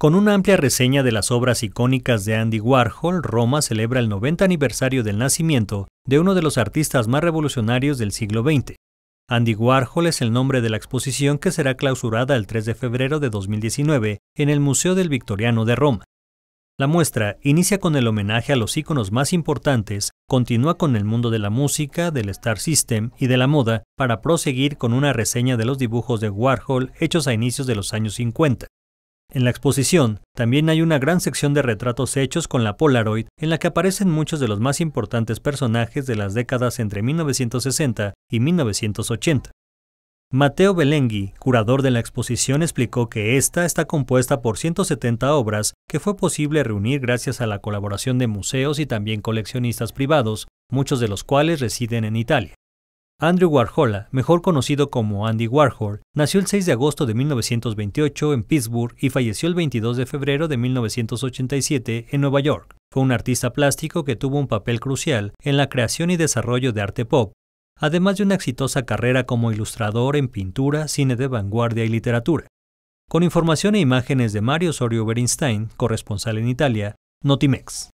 Con una amplia reseña de las obras icónicas de Andy Warhol, Roma celebra el 90 aniversario del nacimiento de uno de los artistas más revolucionarios del siglo XX. Andy Warhol es el nombre de la exposición que será clausurada el 3 de febrero de 2019 en el Museo del Victoriano de Roma. La muestra inicia con el homenaje a los íconos más importantes, continúa con el mundo de la música, del Star System y de la moda, para proseguir con una reseña de los dibujos de Warhol hechos a inicios de los años 50. En la exposición también hay una gran sección de retratos hechos con la Polaroid en la que aparecen muchos de los más importantes personajes de las décadas entre 1960 y 1980. Mateo Belenghi, curador de la exposición, explicó que esta está compuesta por 170 obras que fue posible reunir gracias a la colaboración de museos y también coleccionistas privados, muchos de los cuales residen en Italia. Andrew Warhol, mejor conocido como Andy Warhol, nació el 6 de agosto de 1928 en Pittsburgh y falleció el 22 de febrero de 1987 en Nueva York. Fue un artista plástico que tuvo un papel crucial en la creación y desarrollo de arte pop, además de una exitosa carrera como ilustrador en pintura, cine de vanguardia y literatura. Con información e imágenes de Mario Sorio oberstein, corresponsal en Italia, Notimex.